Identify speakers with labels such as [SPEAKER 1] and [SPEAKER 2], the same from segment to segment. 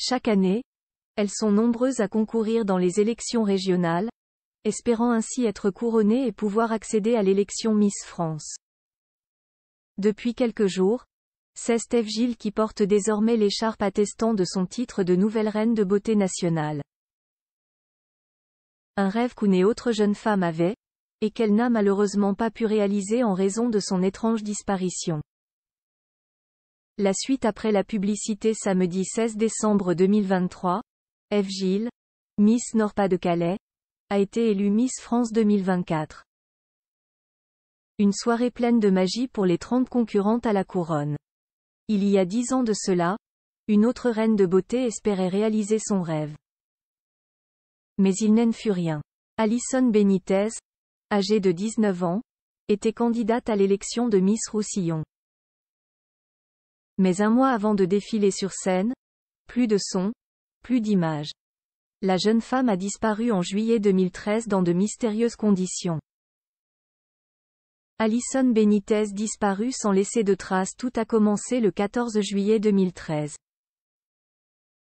[SPEAKER 1] Chaque année, elles sont nombreuses à concourir dans les élections régionales, espérant ainsi être couronnées et pouvoir accéder à l'élection Miss France. Depuis quelques jours, c'est Steph Gilles qui porte désormais l'écharpe attestant de son titre de nouvelle reine de beauté nationale. Un rêve qu'une autre jeune femme avait, et qu'elle n'a malheureusement pas pu réaliser en raison de son étrange disparition. La suite après la publicité samedi 16 décembre 2023, F. Gilles, Miss Nord-Pas-de-Calais, a été élue Miss France 2024. Une soirée pleine de magie pour les 30 concurrentes à la couronne. Il y a 10 ans de cela, une autre reine de beauté espérait réaliser son rêve. Mais il n'en fut rien. Alison Benitez, âgée de 19 ans, était candidate à l'élection de Miss Roussillon. Mais un mois avant de défiler sur scène, plus de son, plus d'images. La jeune femme a disparu en juillet 2013 dans de mystérieuses conditions. Alison Benitez disparut sans laisser de traces. Tout a commencé le 14 juillet 2013.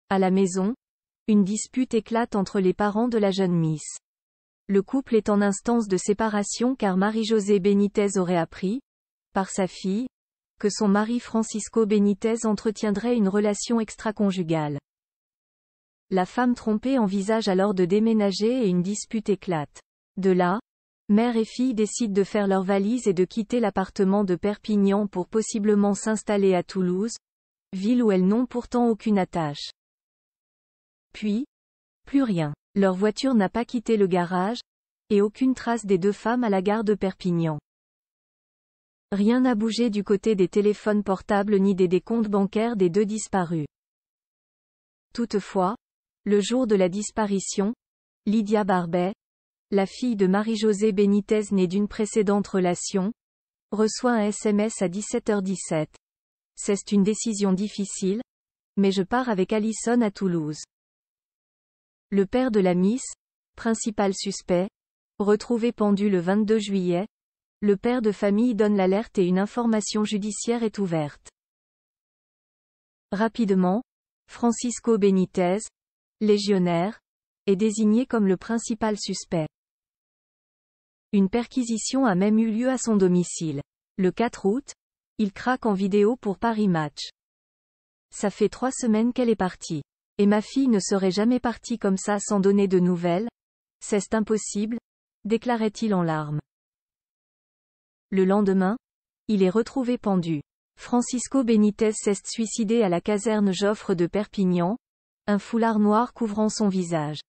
[SPEAKER 1] À la maison, une dispute éclate entre les parents de la jeune Miss. Le couple est en instance de séparation car Marie-Josée Benitez aurait appris, par sa fille, que son mari Francisco Benitez entretiendrait une relation extraconjugale. La femme trompée envisage alors de déménager et une dispute éclate. De là, mère et fille décident de faire leurs valises et de quitter l'appartement de Perpignan pour possiblement s'installer à Toulouse, ville où elles n'ont pourtant aucune attache. Puis, plus rien. Leur voiture n'a pas quitté le garage, et aucune trace des deux femmes à la gare de Perpignan. Rien n'a bougé du côté des téléphones portables ni des, décomptes bancaires des deux disparus. Toutefois, le jour de la disparition, Lydia Barbet, la fille de Marie-Josée Bénitez née d'une précédente relation, reçoit un SMS à 17h17. C'est une décision difficile, mais je pars avec Allison à Toulouse. Le père de la Miss, principal suspect, retrouvé pendu le 22 juillet, le père de famille donne l'alerte et une information judiciaire est ouverte. Rapidement, Francisco Benitez, légionnaire, est désigné comme le principal suspect. Une perquisition a même eu lieu à son domicile. Le 4 août, il craque en vidéo pour Paris Match. Ça fait trois semaines qu'elle est partie. Et ma fille ne serait jamais partie comme ça sans donner de nouvelles. C'est impossible, déclarait-il en larmes. Le lendemain, il est retrouvé pendu. Francisco Benitez s'est suicidé à la caserne Joffre de Perpignan, un foulard noir couvrant son visage.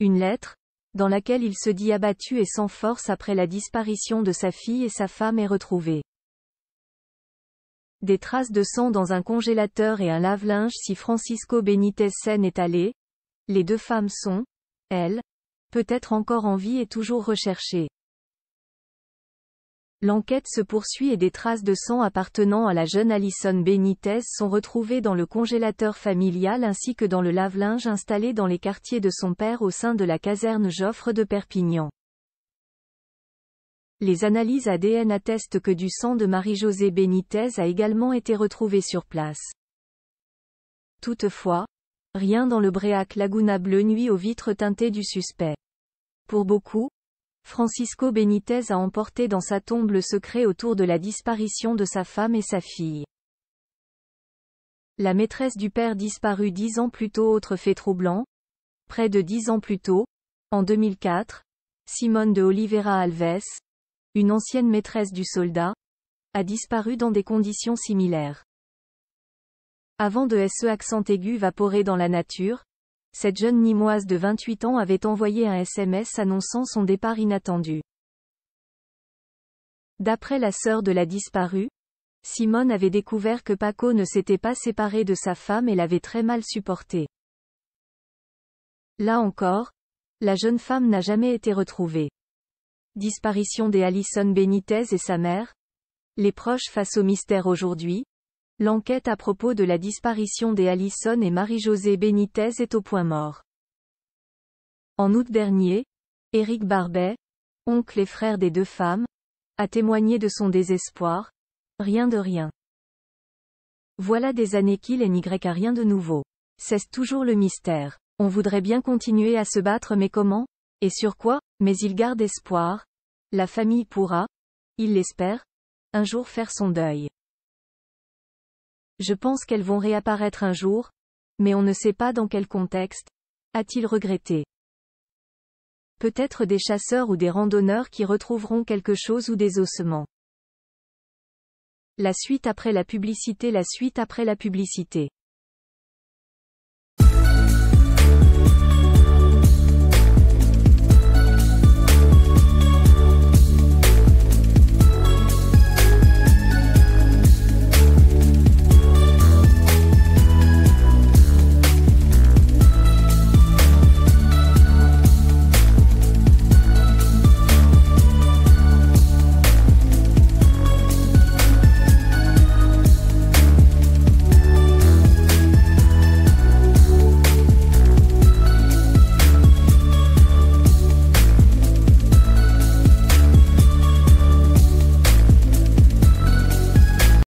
[SPEAKER 1] Une lettre, dans laquelle il se dit abattu et sans force après la disparition de sa fille et sa femme est retrouvée. Des traces de sang dans un congélateur et un lave-linge si Francisco Benitez Sen est allé. Les deux femmes sont, elles, peut-être encore en vie et toujours recherchées. L'enquête se poursuit et des traces de sang appartenant à la jeune Alison Benitez sont retrouvées dans le congélateur familial ainsi que dans le lave-linge installé dans les quartiers de son père au sein de la caserne Joffre de Perpignan. Les analyses ADN attestent que du sang de Marie-Josée Benitez a également été retrouvé sur place. Toutefois, rien dans le bréac Laguna Bleu nuit aux vitres teintées du suspect. Pour beaucoup, Francisco Benitez a emporté dans sa tombe le secret autour de la disparition de sa femme et sa fille. La maîtresse du père disparut dix ans plus tôt autre fait troublant. Près de dix ans plus tôt, en 2004, Simone de Oliveira Alves, une ancienne maîtresse du soldat, a disparu dans des conditions similaires. Avant de SE accent aigu vaporé dans la nature, cette jeune Nîmoise de 28 ans avait envoyé un SMS annonçant son départ inattendu. D'après la sœur de la disparue, Simone avait découvert que Paco ne s'était pas séparé de sa femme et l'avait très mal supporté. Là encore, la jeune femme n'a jamais été retrouvée. Disparition des Alison Benitez et sa mère Les proches face au mystère aujourd'hui, L'enquête à propos de la disparition des Allison et Marie-Josée Benitez est au point mort. En août dernier, Éric Barbet, oncle et frère des deux femmes, a témoigné de son désespoir. Rien de rien. Voilà des années qu'il est n'y a rien de nouveau. Cesse toujours le mystère. On voudrait bien continuer à se battre mais comment Et sur quoi Mais il garde espoir. La famille pourra, il l'espère, un jour faire son deuil. Je pense qu'elles vont réapparaître un jour, mais on ne sait pas dans quel contexte, a-t-il regretté. Peut-être des chasseurs ou des randonneurs qui retrouveront quelque chose ou des ossements. La suite après la publicité La suite après la publicité